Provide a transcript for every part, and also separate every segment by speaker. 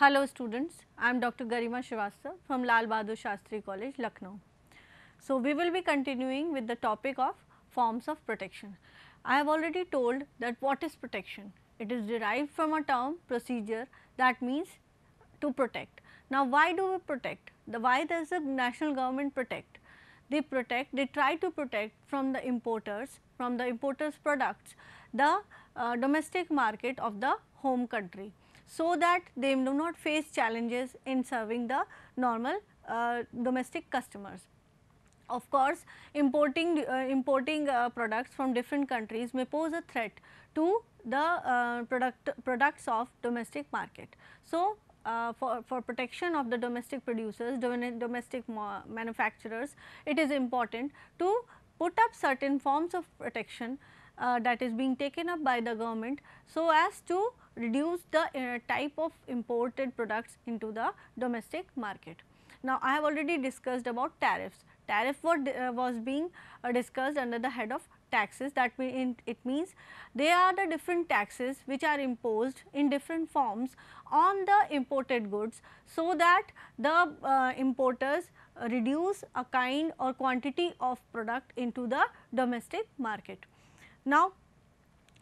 Speaker 1: Hello students, I am Dr. Garima Shivasa from Lal Bahadur Shastri College, Lucknow. So, we will be continuing with the topic of forms of protection. I have already told that what is protection? It is derived from a term procedure that means to protect. Now, why do we protect? The why does the national government protect? They protect, they try to protect from the importers, from the importers products, the uh, domestic market of the home country so that they do not face challenges in serving the normal uh, domestic customers. Of course, importing, uh, importing uh, products from different countries may pose a threat to the uh, product, products of domestic market. So, uh, for, for protection of the domestic producers, domestic manufacturers, it is important to put up certain forms of protection uh, that is being taken up by the government so as to reduce the uh, type of imported products into the domestic market. Now, I have already discussed about tariffs. Tariff was uh, was being uh, discussed under the head of taxes that mean it means they are the different taxes which are imposed in different forms on the imported goods so that the uh, importers reduce a kind or quantity of product into the domestic market. Now,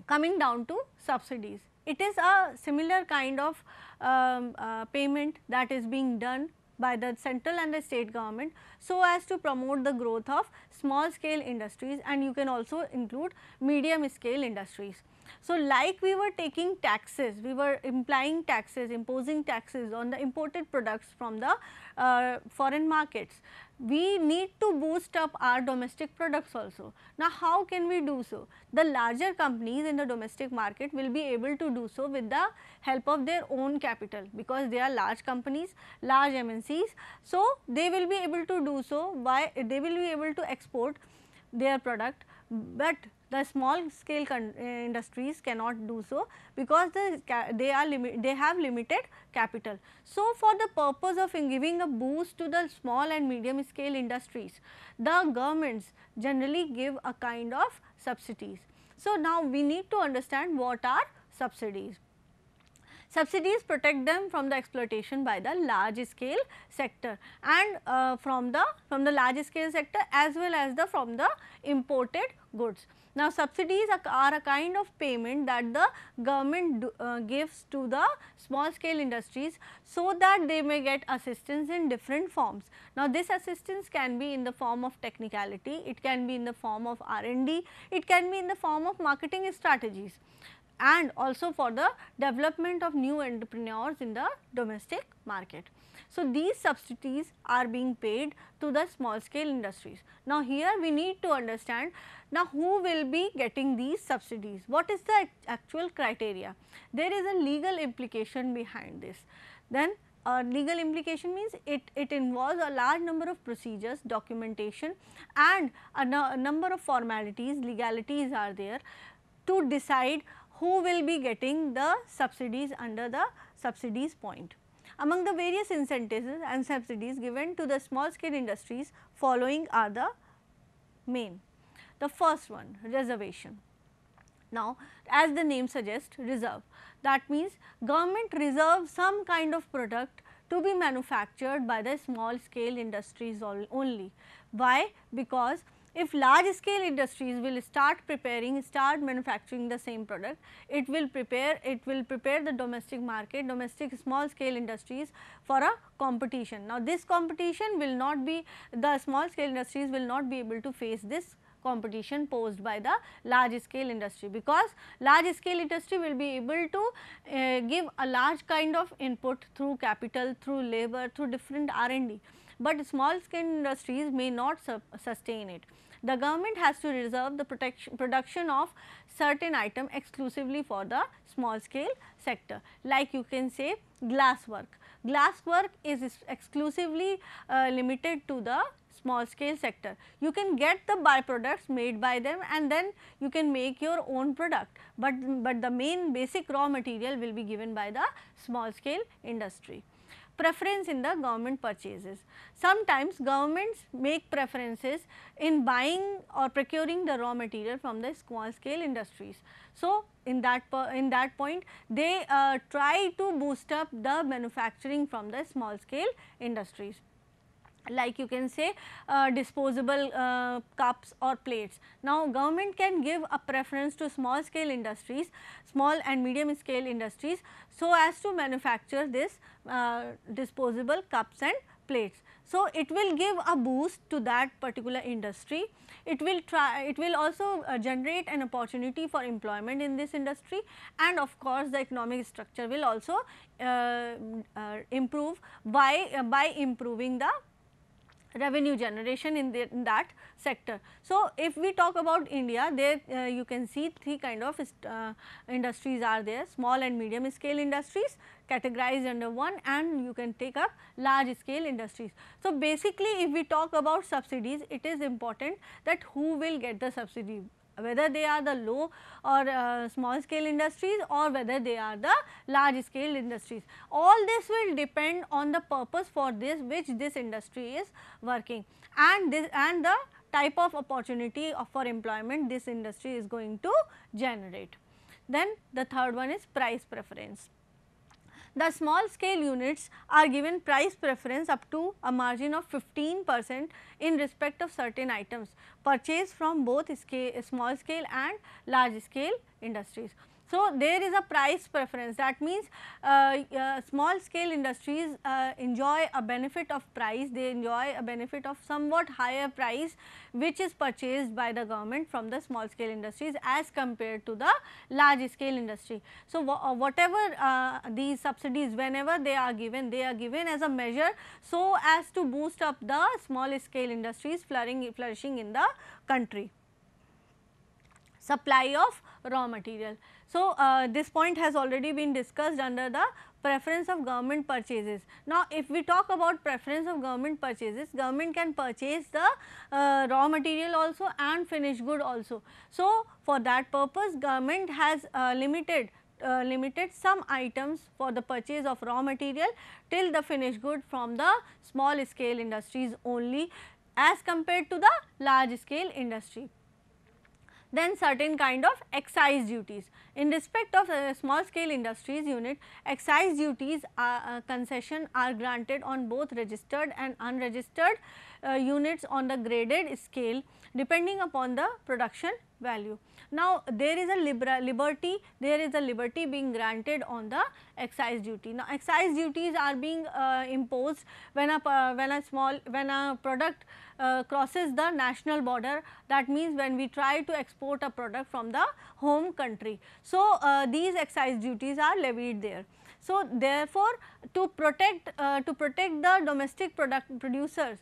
Speaker 1: coming down to subsidies. It is a similar kind of um, uh, payment that is being done by the central and the state government so as to promote the growth of small scale industries and you can also include medium scale industries. So, like we were taking taxes, we were implying taxes, imposing taxes on the imported products from the uh, foreign markets we need to boost up our domestic products also. Now, how can we do so? The larger companies in the domestic market will be able to do so with the help of their own capital because they are large companies, large MNCs. So, they will be able to do so by they will be able to export their product, but the small scale uh, industries cannot do so because the they are they have limited capital. So, for the purpose of giving a boost to the small and medium scale industries, the governments generally give a kind of subsidies. So, now we need to understand what are subsidies. Subsidies protect them from the exploitation by the large scale sector and uh, from the from the large scale sector as well as the from the imported goods. Now, subsidies are a kind of payment that the government do, uh, gives to the small scale industries so that they may get assistance in different forms. Now, this assistance can be in the form of technicality, it can be in the form of R&D, it can be in the form of marketing strategies and also for the development of new entrepreneurs in the domestic market. So, these subsidies are being paid to the small scale industries. Now, here we need to understand now, who will be getting these subsidies? What is the actual criteria? There is a legal implication behind this. Then uh, legal implication means it, it involves a large number of procedures, documentation and a, a number of formalities, legalities are there to decide who will be getting the subsidies under the subsidies point. Among the various incentives and subsidies given to the small scale industries following are the main. The first one reservation. Now, as the name suggests reserve that means government reserves some kind of product to be manufactured by the small scale industries only. Why? Because if large scale industries will start preparing, start manufacturing the same product, it will prepare, it will prepare the domestic market, domestic small scale industries for a competition. Now, this competition will not be, the small scale industries will not be able to face this competition posed by the large scale industry because large scale industry will be able to uh, give a large kind of input through capital, through labor, through different R&D, but small scale industries may not sustain it. The government has to reserve the production of certain item exclusively for the small scale sector like you can say glass work. Glass work is exclusively uh, limited to the small scale sector. You can get the byproducts made by them and then you can make your own product, but, but the main basic raw material will be given by the small scale industry preference in the government purchases. Sometimes governments make preferences in buying or procuring the raw material from the small scale industries. So, in that in that point they uh, try to boost up the manufacturing from the small scale industries like you can say uh, disposable uh, cups or plates. Now, government can give a preference to small scale industries, small and medium scale industries so as to manufacture this uh, disposable cups and plates. So, it will give a boost to that particular industry. It will try, it will also uh, generate an opportunity for employment in this industry and of course, the economic structure will also uh, uh, improve by, by improving the revenue generation in, the, in that sector. So, if we talk about India, there uh, you can see three kind of uh, industries are there, small and medium scale industries categorized under one and you can take up large scale industries. So, basically if we talk about subsidies, it is important that who will get the subsidy whether they are the low or uh, small scale industries or whether they are the large scale industries. All this will depend on the purpose for this which this industry is working and this and the type of opportunity of for employment this industry is going to generate. Then the third one is price preference. The small scale units are given price preference up to a margin of 15 percent in respect of certain items purchased from both scale, small scale and large scale industries. So, there is a price preference that means uh, uh, small scale industries uh, enjoy a benefit of price, they enjoy a benefit of somewhat higher price which is purchased by the government from the small scale industries as compared to the large scale industry. So, uh, whatever uh, these subsidies whenever they are given, they are given as a measure so as to boost up the small scale industries flourishing in the country supply of raw material. So, uh, this point has already been discussed under the preference of government purchases. Now, if we talk about preference of government purchases, government can purchase the uh, raw material also and finished good also. So, for that purpose government has uh, limited uh, limited some items for the purchase of raw material till the finished good from the small scale industries only as compared to the large scale industry then certain kind of excise duties. In respect of uh, small scale industries unit, excise duties are, uh, uh, concession are granted on both registered and unregistered uh, units on the graded scale depending upon the production value. Now, there is a liberty, there is a liberty being granted on the excise duty. Now, excise duties are being uh, imposed when a, uh, when a small, when a product uh, crosses the national border that means when we try to export a product from the home country. So, uh, these excise duties are levied there. So, therefore, to protect, uh, to protect the domestic product producers,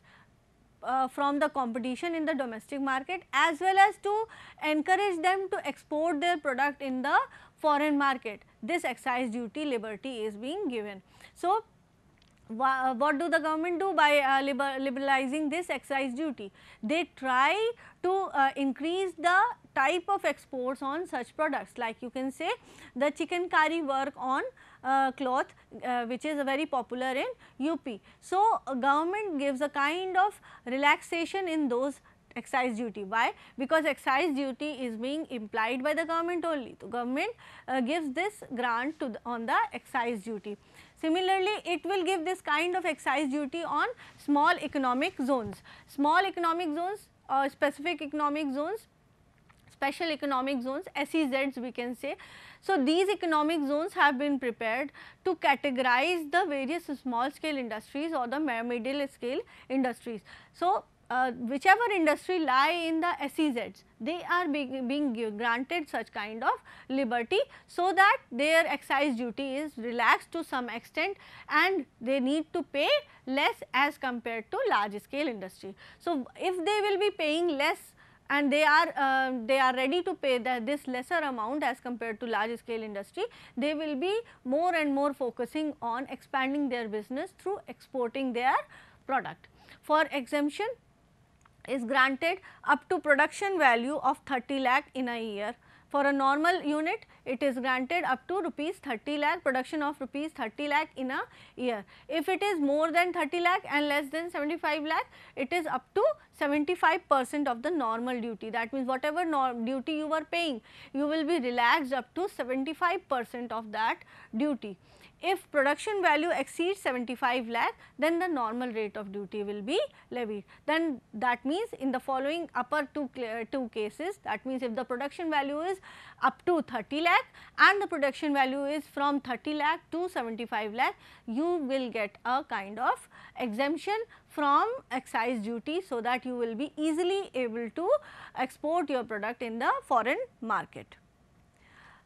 Speaker 1: uh, from the competition in the domestic market as well as to encourage them to export their product in the foreign market. This excise duty liberty is being given. So, uh, what do the government do by uh, liberalizing this excise duty? They try to uh, increase the type of exports on such products like you can say the chicken curry work on uh, cloth uh, which is very popular in UP. So, government gives a kind of relaxation in those excise duty. Why? Because excise duty is being implied by the government only. So, government uh, gives this grant the, on the excise duty. Similarly, it will give this kind of excise duty on small economic zones. Small economic zones or uh, specific economic zones special economic zones SEZs we can say. So, these economic zones have been prepared to categorize the various small scale industries or the middle scale industries. So, uh, whichever industry lie in the SEZs, they are being, being granted such kind of liberty so that their excise duty is relaxed to some extent and they need to pay less as compared to large scale industry. So, if they will be paying less and they are uh, they are ready to pay this lesser amount as compared to large scale industry they will be more and more focusing on expanding their business through exporting their product for exemption is granted up to production value of 30 lakh in a year for a normal unit, it is granted up to rupees 30 lakh, production of rupees 30 lakh in a year. If it is more than 30 lakh and less than 75 lakh, it is up to 75 percent of the normal duty. That means, whatever duty you are paying, you will be relaxed up to 75 percent of that duty if production value exceeds 75 lakh then the normal rate of duty will be levied. Then that means in the following upper two, two cases that means if the production value is up to 30 lakh and the production value is from 30 lakh to 75 lakh you will get a kind of exemption from excise duty so that you will be easily able to export your product in the foreign market.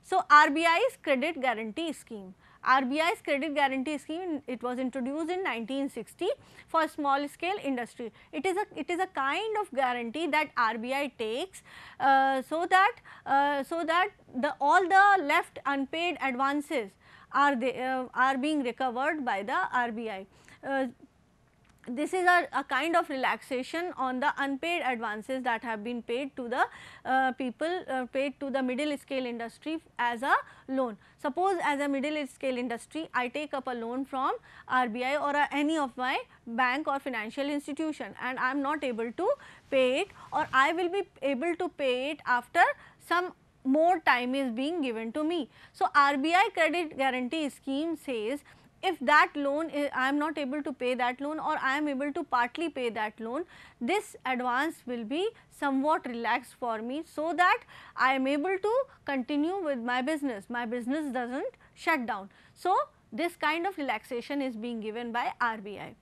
Speaker 1: So, RBI's credit guarantee scheme. RBI's credit guarantee scheme it was introduced in 1960 for small scale industry. It is a it is a kind of guarantee that RBI takes uh, so that uh, so that the all the left unpaid advances are they uh, are being recovered by the RBI. Uh, this is a, a, kind of relaxation on the unpaid advances that have been paid to the uh, people uh, paid to the middle scale industry as a loan. Suppose as a middle scale industry I take up a loan from RBI or uh, any of my bank or financial institution and I am not able to pay it or I will be able to pay it after some more time is being given to me. So, RBI credit guarantee scheme says if that loan eh, I am not able to pay that loan or I am able to partly pay that loan, this advance will be somewhat relaxed for me so that I am able to continue with my business, my business does not shut down. So, this kind of relaxation is being given by RBI.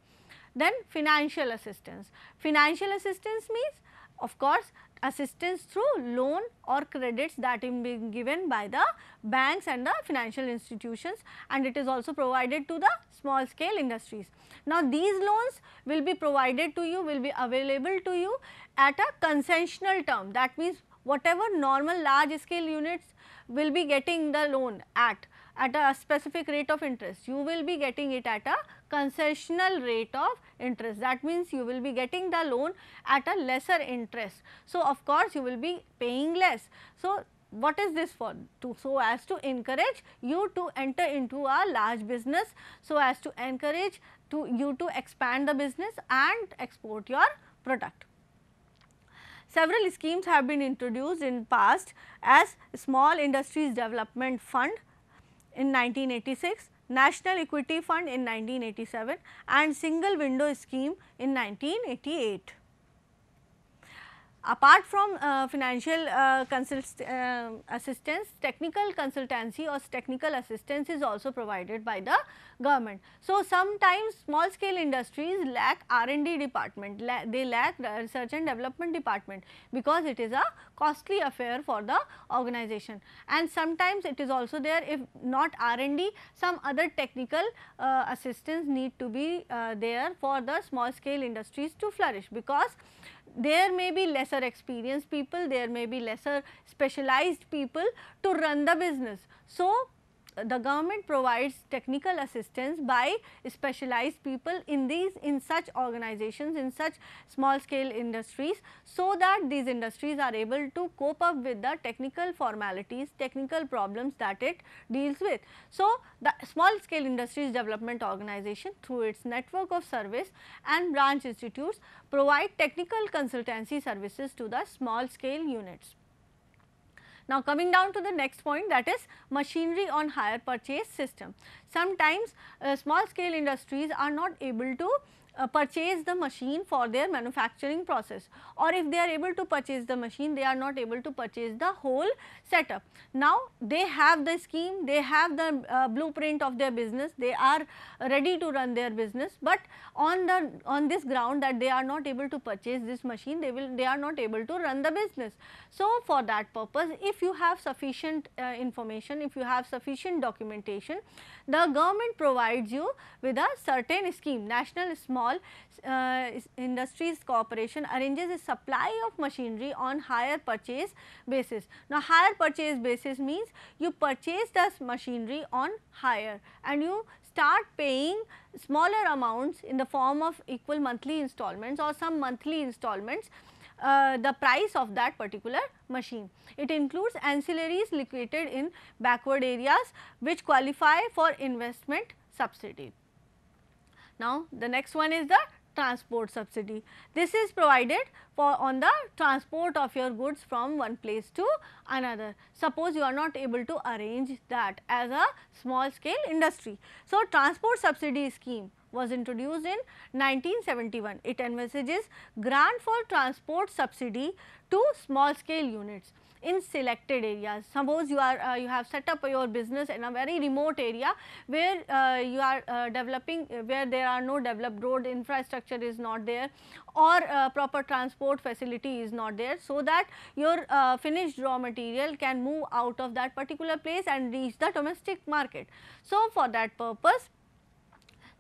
Speaker 1: Then financial assistance. Financial assistance means of course, assistance through loan or credits that is being given by the banks and the financial institutions and it is also provided to the small scale industries. Now, these loans will be provided to you, will be available to you at a concessional term that means whatever normal large scale units will be getting the loan at, at a specific rate of interest, you will be getting it at a concessional rate of interest. That means you will be getting the loan at a lesser interest. So, of course, you will be paying less. So, what is this for? To, so as to encourage you to enter into a large business, so as to encourage to you to expand the business and export your product. Several schemes have been introduced in past as Small Industries Development Fund in 1986, National Equity Fund in 1987 and single window scheme in 1988 apart from uh, financial uh, uh, assistance, technical consultancy or technical assistance is also provided by the government. So, sometimes small scale industries lack R&D department, la they lack research and development department because it is a costly affair for the organization and sometimes it is also there if not R&D some other technical uh, assistance need to be uh, there for the small scale industries to flourish because there may be lesser experienced people, there may be lesser specialized people to run the business. So, the government provides technical assistance by specialized people in these in such organizations in such small scale industries so that these industries are able to cope up with the technical formalities technical problems that it deals with. So, the small scale industries development organization through its network of service and branch institutes provide technical consultancy services to the small scale units. Now, coming down to the next point that is machinery on hire purchase system. Sometimes uh, small scale industries are not able to uh, purchase the machine for their manufacturing process or if they are able to purchase the machine they are not able to purchase the whole setup. Now they have the scheme, they have the uh, blueprint of their business, they are ready to run their business but on the on this ground that they are not able to purchase this machine they will they are not able to run the business. So for that purpose if you have sufficient uh, information, if you have sufficient documentation the government provides you with a certain scheme national small Small uh, Industries Corporation arranges a supply of machinery on higher purchase basis. Now, higher purchase basis means you purchase the machinery on higher and you start paying smaller amounts in the form of equal monthly installments or some monthly installments uh, the price of that particular machine. It includes ancillaries located in backward areas which qualify for investment subsidy. Now, the next one is the transport subsidy. This is provided for on the transport of your goods from one place to another. Suppose you are not able to arrange that as a small scale industry. So, transport subsidy scheme was introduced in 1971. It envisages grant for transport subsidy to small scale units in selected areas. Suppose you are uh, you have set up your business in a very remote area where uh, you are uh, developing where there are no developed road infrastructure is not there or uh, proper transport facility is not there. So, that your uh, finished raw material can move out of that particular place and reach the domestic market. So, for that purpose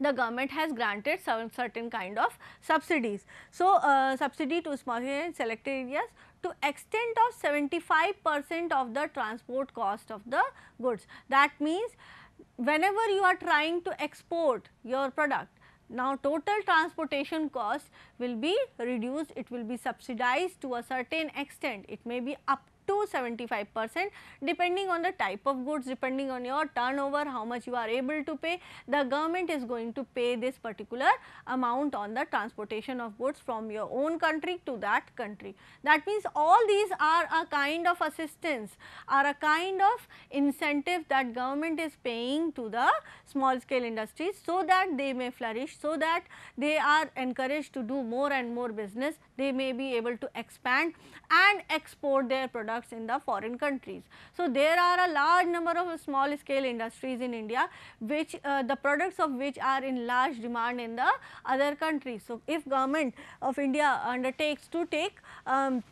Speaker 1: the government has granted some certain kind of subsidies. So, uh, subsidy to small and selected areas to extent of 75 percent of the transport cost of the goods. That means, whenever you are trying to export your product, now total transportation cost will be reduced, it will be subsidized to a certain extent, it may be up to 75 percent depending on the type of goods, depending on your turnover, how much you are able to pay, the government is going to pay this particular amount on the transportation of goods from your own country to that country. That means all these are a kind of assistance, are a kind of incentive that government is paying to the small scale industries so that they may flourish, so that they are encouraged to do more and more business, they may be able to expand and export their products products in the foreign countries. So, there are a large number of small scale industries in India which uh, the products of which are in large demand in the other countries. So, if government of India undertakes to take um,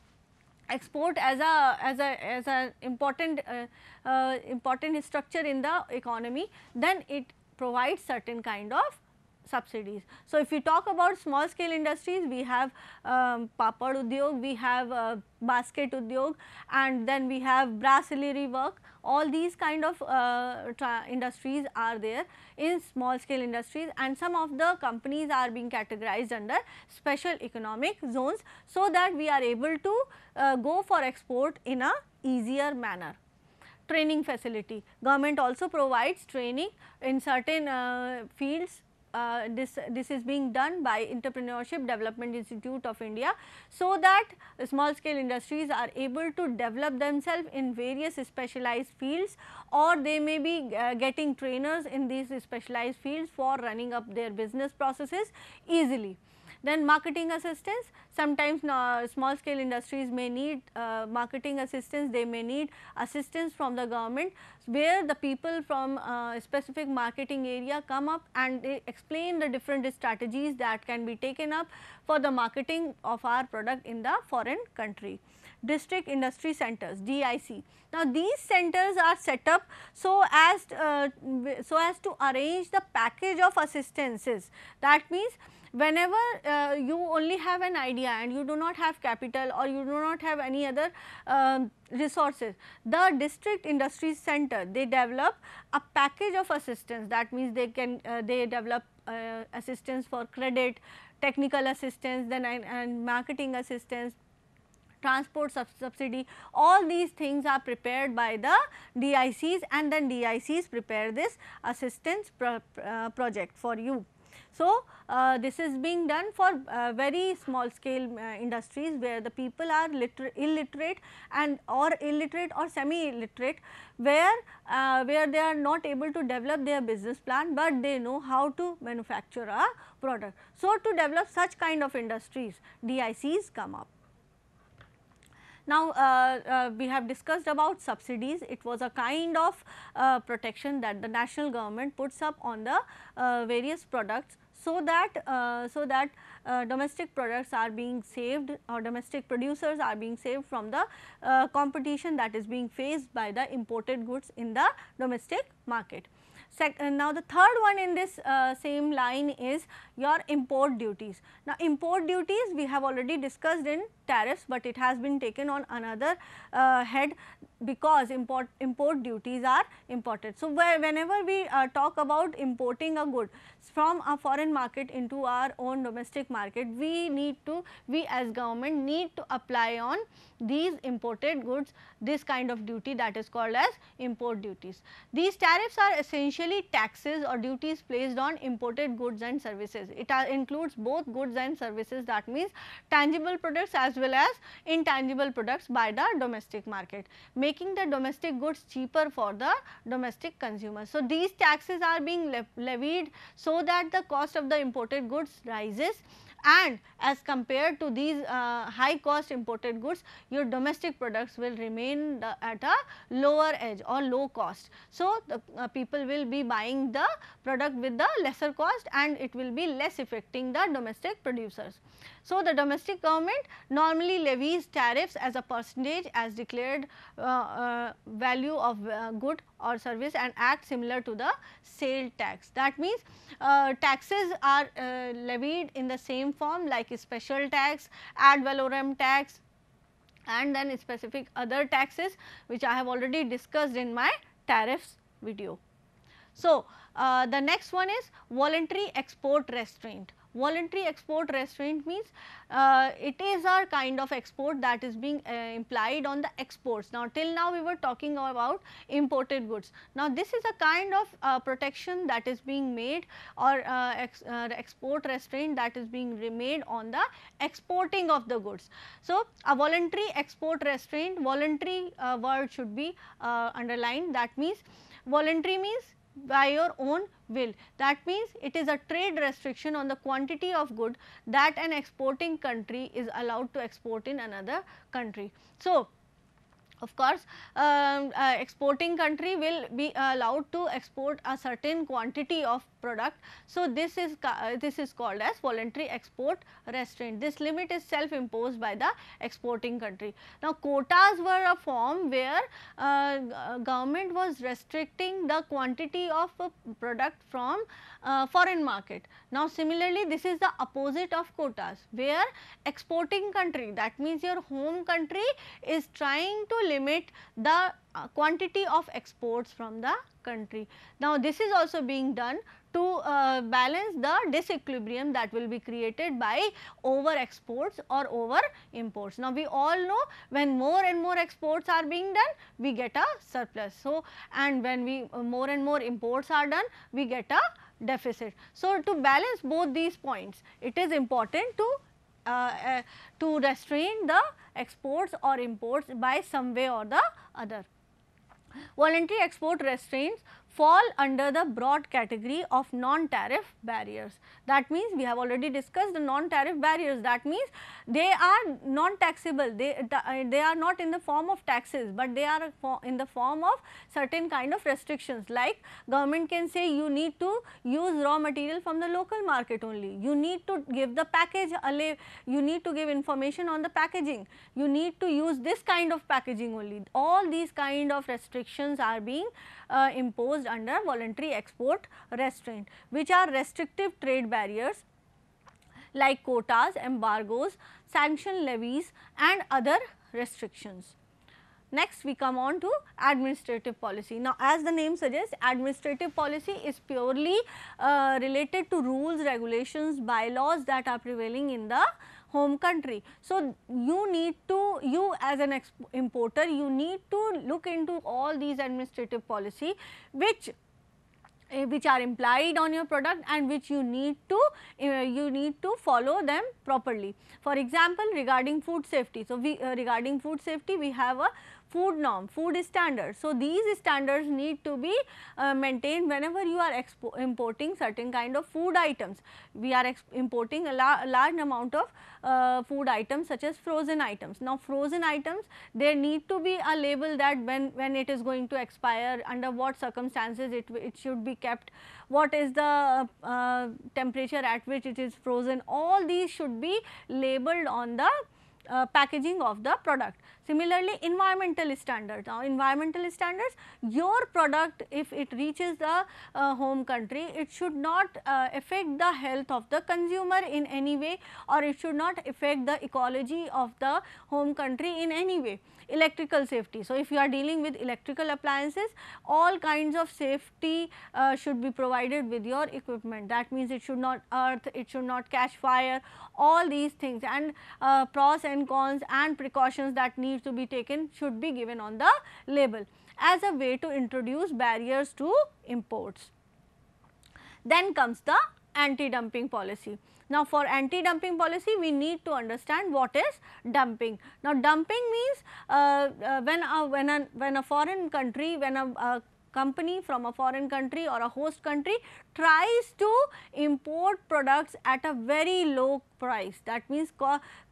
Speaker 1: export as a as a as an important uh, uh, important structure in the economy then it provides certain kind of subsidies. So, if we talk about small scale industries, we have um, papad udyog, we have uh, basket udyog and then we have brasserie work. All these kind of uh, industries are there in small scale industries and some of the companies are being categorized under special economic zones. So, that we are able to uh, go for export in a easier manner training facility. Government also provides training in certain uh, fields uh, this, this is being done by Entrepreneurship Development Institute of India. So, that small scale industries are able to develop themselves in various specialized fields or they may be uh, getting trainers in these specialized fields for running up their business processes easily. Then marketing assistance, sometimes uh, small scale industries may need uh, marketing assistance, they may need assistance from the government where the people from uh, specific marketing area come up and they explain the different strategies that can be taken up for the marketing of our product in the foreign country. District Industry Centers DIC. Now, these centers are set up so as, uh, so as to arrange the package of assistances that means whenever uh, you only have an idea and you do not have capital or you do not have any other uh, resources, the district industries center they develop a package of assistance that means they can uh, they develop uh, assistance for credit, technical assistance then and, and marketing assistance, transport sub subsidy all these things are prepared by the DICs and then DICs prepare this assistance pro uh, project for you. So, uh, this is being done for uh, very small scale uh, industries where the people are illiterate and or illiterate or semi illiterate where uh, where they are not able to develop their business plan but they know how to manufacture a product. So, to develop such kind of industries DICs come up. Now, uh, uh, we have discussed about subsidies. It was a kind of uh, protection that the national government puts up on the uh, various products so that, uh, so that uh, domestic products are being saved or domestic producers are being saved from the uh, competition that is being faced by the imported goods in the domestic market. Sec now, the third one in this uh, same line is your import duties. Now, import duties we have already discussed in tariffs, but it has been taken on another uh, head because import, import duties are imported. So, whenever we uh, talk about importing a good from a foreign market into our own domestic market, we need to, we as government need to apply on these imported goods this kind of duty that is called as import duties. These tariffs are essentially taxes or duties placed on imported goods and services. It uh, includes both goods and services that means tangible products as well as intangible products by the domestic market making the domestic goods cheaper for the domestic consumers. So, these taxes are being levied so that the cost of the imported goods rises and as compared to these uh, high cost imported goods your domestic products will remain the, at a lower edge or low cost. So, the uh, people will be buying the product with the lesser cost and it will be less affecting the domestic producers. So, the domestic government normally levies tariffs as a percentage as declared uh, uh value of uh, good or service and act similar to the sale tax. That means, uh, taxes are levied in the same form like special tax, ad valorem tax and then specific other taxes which I have already discussed in my tariffs video. So, uh, the next one is voluntary export restraint. Voluntary export restraint means uh, it is our kind of export that is being uh, implied on the exports. Now, till now we were talking about imported goods. Now, this is a kind of uh, protection that is being made or uh, ex uh, export restraint that is being made on the exporting of the goods. So, a voluntary export restraint, voluntary uh, word should be underlined that means voluntary means by your own will. That means, it is a trade restriction on the quantity of good that an exporting country is allowed to export in another country. So, of course, um, uh, exporting country will be allowed to export a certain quantity of product. So, this is uh, this is called as voluntary export restraint. This limit is self imposed by the exporting country. Now, quotas were a form where uh, uh government was restricting the quantity of a uh, product from uh, foreign market. Now, similarly this is the opposite of quotas where exporting country that means your home country is trying to limit the uh, quantity of exports from the country. Now, this is also being done to uh, balance the disequilibrium that will be created by over exports or over imports. Now, we all know when more and more exports are being done, we get a surplus. So, and when we uh, more and more imports are done, we get a deficit. So, to balance both these points, it is important to uh, uh to restrain the exports or imports by some way or the other. Voluntary export restraints fall under the broad category of non-tariff barriers. That means we have already discussed the non-tariff barriers that means they are non-taxable, they, uh, they are not in the form of taxes, but they are in the form of certain kind of restrictions like government can say you need to use raw material from the local market only, you need to give the package you need to give information on the packaging, you need to use this kind of packaging only. All these kind of restrictions are being uh, imposed under voluntary export restraint which are restrictive trade barriers like quotas, embargoes, sanction levies and other restrictions. Next we come on to administrative policy. Now as the name suggests administrative policy is purely uh, related to rules, regulations, bylaws that are prevailing in the home country. So, you need to, you as an importer, you need to look into all these administrative policy which uh, which are implied on your product and which you need to uh, you need to follow them properly. For example, regarding food safety. So, we uh, regarding food safety we have a food norm, food standards. So, these standards need to be uh, maintained whenever you are importing certain kind of food items. We are importing a, la large amount of uh, food items such as frozen items. Now, frozen items there need to be a label that when, when it is going to expire, under what circumstances it, it should be kept, what is the uh, temperature at which it is frozen, all these should be labeled on the uh, packaging of the product. Similarly, environmental standards. Now, environmental standards, your product if it reaches the uh, home country, it should not uh, affect the health of the consumer in any way or it should not affect the ecology of the home country in any way electrical safety. So, if you are dealing with electrical appliances, all kinds of safety uh, should be provided with your equipment. That means it should not earth, it should not catch fire, all these things and uh, pros and cons and precautions that need to be taken should be given on the label as a way to introduce barriers to imports. Then comes the anti-dumping policy. Now, for anti-dumping policy, we need to understand what is dumping. Now, dumping means uh, uh, when, a, when, a, when a foreign country, when a, a company from a foreign country or a host country tries to import products at a very low price that means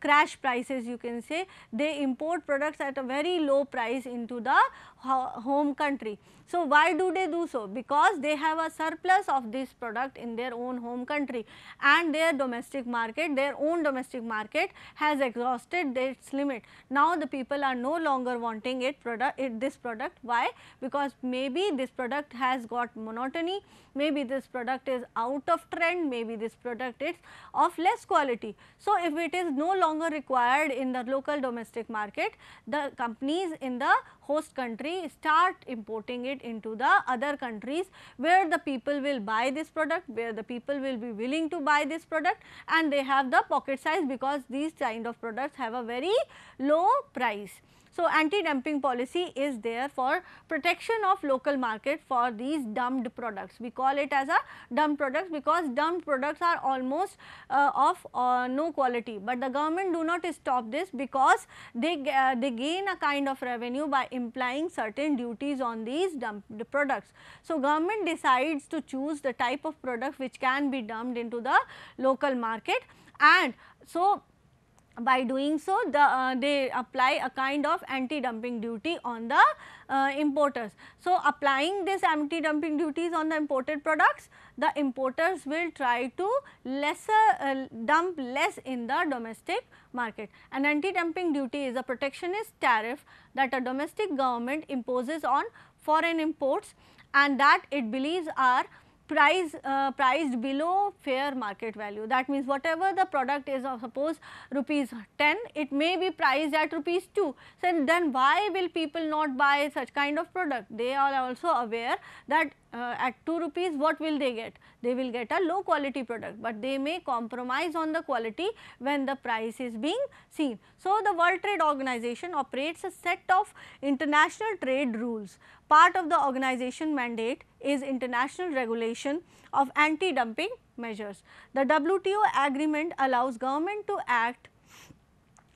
Speaker 1: crash prices you can say they import products at a very low price into the home country. So, why do they do so? Because they have a surplus of this product in their own home country and their domestic market, their own domestic market has exhausted its limit. Now, the people are no longer wanting it product, it, this product. Why? Because maybe this product has got monotony, maybe this product is out of trend, maybe this product is of less quality so, if it is no longer required in the local domestic market, the companies in the host country start importing it into the other countries where the people will buy this product, where the people will be willing to buy this product and they have the pocket size because these kind of products have a very low price. So, anti-dumping policy is there for protection of local market for these dumped products. We call it as a dumped products because dumped products are almost uh, of uh, no quality, but the government do not stop this because they, uh, they gain a kind of revenue by implying certain duties on these dumped products. So, government decides to choose the type of product which can be dumped into the local market and so by doing so the, uh, they apply a kind of anti-dumping duty on the uh, importers. So, applying this anti-dumping duties on the imported products, the importers will try to lesser uh, dump less in the domestic market. An anti-dumping duty is a protectionist tariff that a domestic government imposes on foreign imports and that it believes are price uh, priced below fair market value. That means whatever the product is of suppose rupees 10, it may be priced at rupees 2. So, then why will people not buy such kind of product? They are also aware that uh, at 2 rupees what will they get? They will get a low quality product, but they may compromise on the quality when the price is being seen. So, the World Trade Organization operates a set of international trade rules. Part of the organization mandate is international regulation of anti-dumping measures. The WTO agreement allows government to act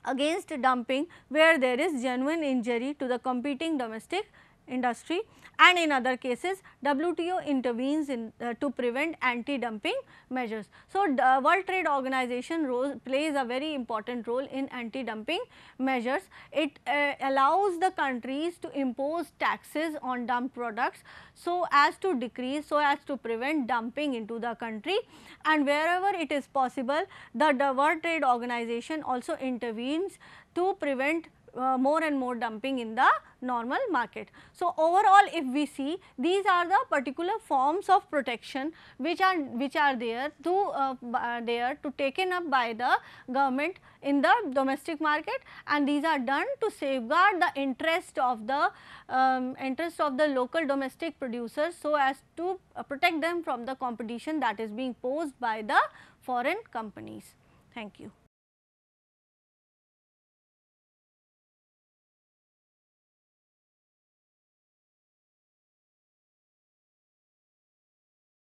Speaker 1: against dumping where there is genuine injury to the competing domestic industry and in other cases WTO intervenes in, uh, to prevent anti-dumping measures. So, the World Trade Organization plays a very important role in anti-dumping measures. It uh, allows the countries to impose taxes on dumped products so as to decrease, so as to prevent dumping into the country and wherever it is possible the, the World Trade Organization also intervenes to prevent uh, more and more dumping in the normal market. So, overall if we see these are the particular forms of protection which are which are there to uh, uh, there to taken up by the government in the domestic market and these are done to safeguard the interest of the um, interest of the local domestic producers so as to uh, protect them from the competition that is being posed by the foreign companies. Thank you.